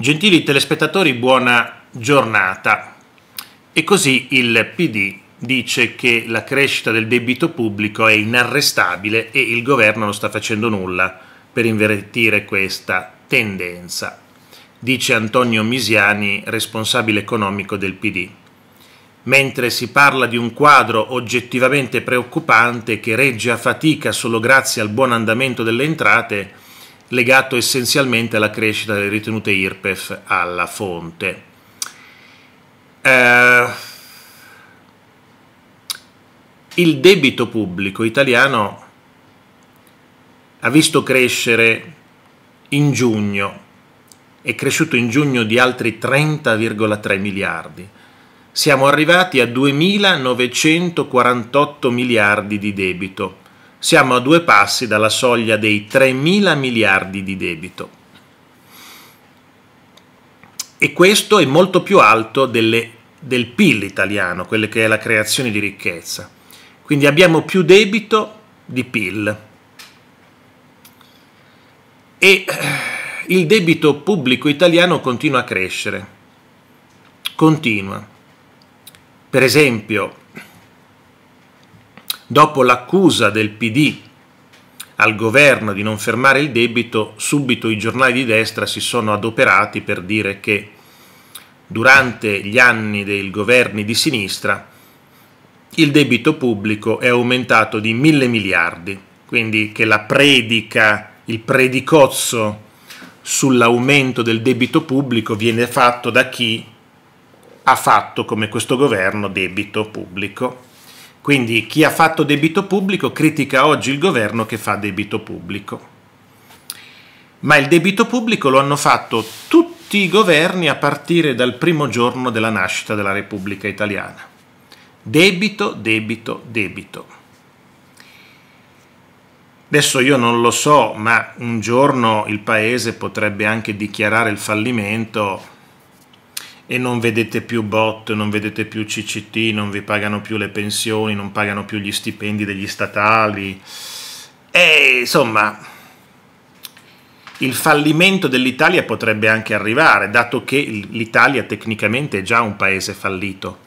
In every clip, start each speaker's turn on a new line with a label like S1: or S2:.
S1: Gentili telespettatori, buona giornata. E così il PD dice che la crescita del debito pubblico è inarrestabile e il governo non sta facendo nulla per invertire questa tendenza, dice Antonio Misiani, responsabile economico del PD. Mentre si parla di un quadro oggettivamente preoccupante che regge a fatica solo grazie al buon andamento delle entrate, legato essenzialmente alla crescita delle ritenute IRPEF alla fonte. Eh, il debito pubblico italiano ha visto crescere in giugno, è cresciuto in giugno di altri 30,3 miliardi. Siamo arrivati a 2.948 miliardi di debito siamo a due passi dalla soglia dei 3.000 miliardi di debito e questo è molto più alto delle, del PIL italiano, quello che è la creazione di ricchezza. Quindi abbiamo più debito di PIL. E eh, il debito pubblico italiano continua a crescere. Continua. Per esempio, dopo l'accusa del PD al governo di non fermare il debito, subito i giornali di destra si sono adoperati per dire che durante gli anni dei governi di sinistra il debito pubblico è aumentato di mille miliardi, quindi che la predica, il predicozzo sull'aumento del debito pubblico viene fatto da chi ha fatto come questo governo debito pubblico quindi chi ha fatto debito pubblico critica oggi il governo che fa debito pubblico. Ma il debito pubblico lo hanno fatto tutti i governi a partire dal primo giorno della nascita della Repubblica Italiana. Debito, debito, debito. Adesso io non lo so, ma un giorno il Paese potrebbe anche dichiarare il fallimento e non vedete più bot, non vedete più CCT, non vi pagano più le pensioni, non pagano più gli stipendi degli statali. E insomma, il fallimento dell'Italia potrebbe anche arrivare, dato che l'Italia tecnicamente è già un paese fallito.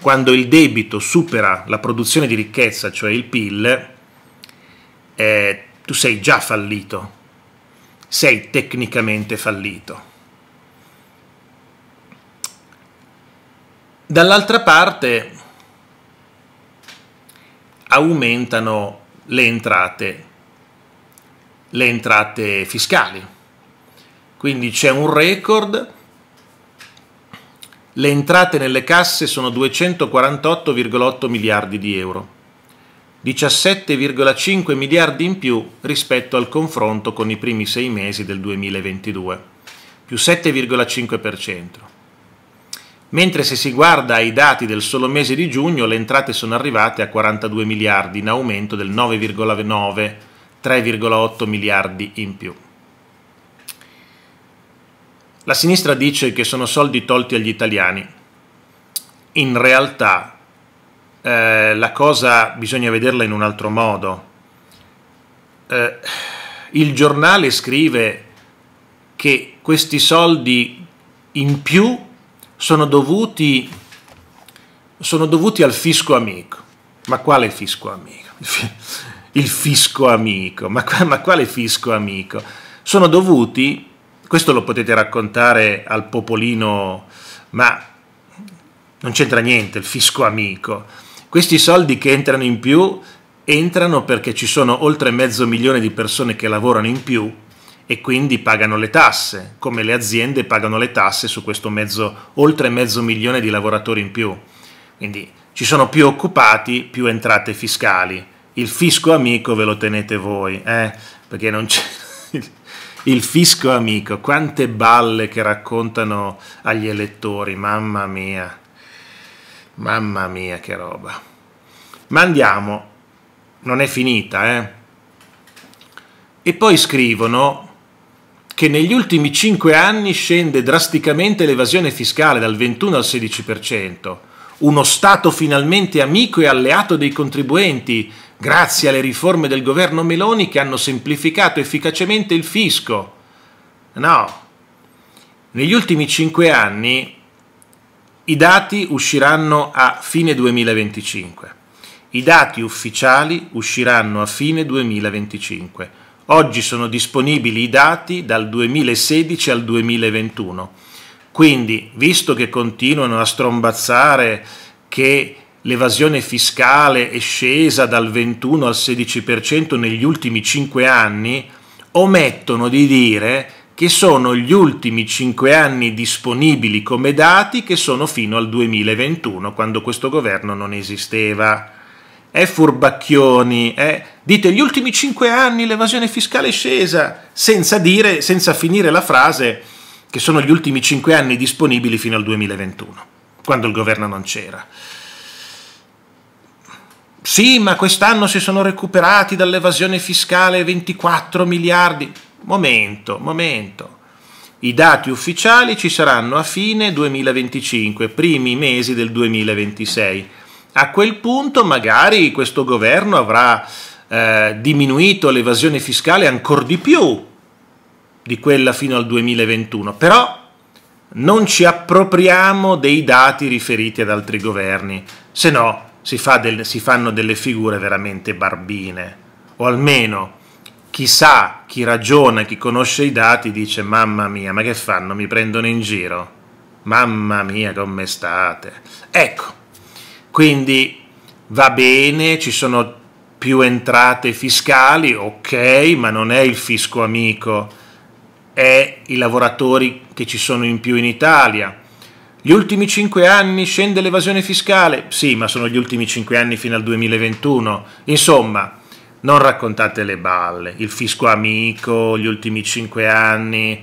S1: Quando il debito supera la produzione di ricchezza, cioè il PIL, eh, tu sei già fallito, sei tecnicamente fallito. Dall'altra parte aumentano le entrate, le entrate fiscali. Quindi c'è un record, le entrate nelle casse sono 248,8 miliardi di euro, 17,5 miliardi in più rispetto al confronto con i primi sei mesi del 2022, più 7,5% mentre se si guarda ai dati del solo mese di giugno le entrate sono arrivate a 42 miliardi in aumento del 9,9, 3,8 miliardi in più. La sinistra dice che sono soldi tolti agli italiani. In realtà eh, la cosa bisogna vederla in un altro modo. Eh, il giornale scrive che questi soldi in più sono dovuti, sono dovuti al fisco amico. Ma quale fisco amico? Il fisco amico, ma, ma quale fisco amico? Sono dovuti, questo lo potete raccontare al popolino, ma non c'entra niente il fisco amico. Questi soldi che entrano in più entrano perché ci sono oltre mezzo milione di persone che lavorano in più e quindi pagano le tasse, come le aziende pagano le tasse su questo mezzo, oltre mezzo milione di lavoratori in più. Quindi ci sono più occupati, più entrate fiscali. Il fisco amico ve lo tenete voi, eh? perché non c'è... Il fisco amico, quante balle che raccontano agli elettori, mamma mia, mamma mia che roba. Ma andiamo, non è finita, eh? E poi scrivono, che negli ultimi 5 anni scende drasticamente l'evasione fiscale dal 21 al 16%, uno Stato finalmente amico e alleato dei contribuenti, grazie alle riforme del governo Meloni che hanno semplificato efficacemente il fisco. No, negli ultimi 5 anni i dati usciranno a fine 2025. I dati ufficiali usciranno a fine 2025 Oggi sono disponibili i dati dal 2016 al 2021. Quindi, visto che continuano a strombazzare che l'evasione fiscale è scesa dal 21 al 16% negli ultimi 5 anni, omettono di dire che sono gli ultimi 5 anni disponibili come dati che sono fino al 2021, quando questo governo non esisteva eh furbacchioni, eh, dite gli ultimi cinque anni l'evasione fiscale è scesa, senza dire, senza finire la frase che sono gli ultimi cinque anni disponibili fino al 2021, quando il governo non c'era. Sì, ma quest'anno si sono recuperati dall'evasione fiscale 24 miliardi. Momento, momento. I dati ufficiali ci saranno a fine 2025, primi mesi del 2026. A quel punto magari questo governo avrà eh, diminuito l'evasione fiscale ancora di più di quella fino al 2021, però non ci appropriamo dei dati riferiti ad altri governi, se no si, fa del, si fanno delle figure veramente barbine, o almeno chi sa, chi ragiona, chi conosce i dati dice mamma mia, ma che fanno? Mi prendono in giro? Mamma mia, come state? Ecco, quindi va bene, ci sono più entrate fiscali, ok, ma non è il fisco amico, è i lavoratori che ci sono in più in Italia. Gli ultimi cinque anni scende l'evasione fiscale? Sì, ma sono gli ultimi cinque anni fino al 2021. Insomma, non raccontate le balle, il fisco amico, gli ultimi cinque anni.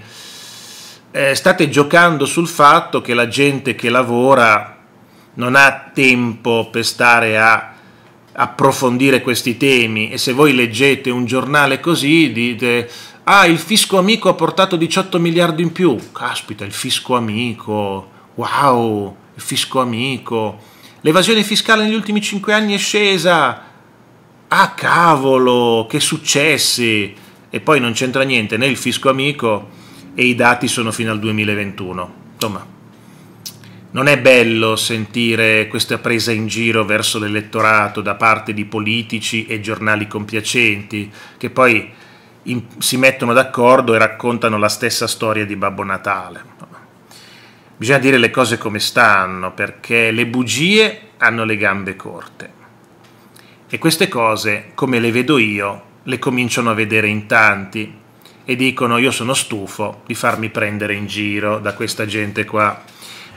S1: Eh, state giocando sul fatto che la gente che lavora non ha tempo per stare a approfondire questi temi e se voi leggete un giornale così dite ah il fisco amico ha portato 18 miliardi in più caspita il fisco amico wow il fisco amico l'evasione fiscale negli ultimi 5 anni è scesa ah cavolo che successi e poi non c'entra niente né il fisco amico e i dati sono fino al 2021 insomma non è bello sentire questa presa in giro verso l'elettorato da parte di politici e giornali compiacenti che poi in, si mettono d'accordo e raccontano la stessa storia di Babbo Natale. Bisogna dire le cose come stanno perché le bugie hanno le gambe corte e queste cose, come le vedo io, le cominciano a vedere in tanti e dicono io sono stufo di farmi prendere in giro da questa gente qua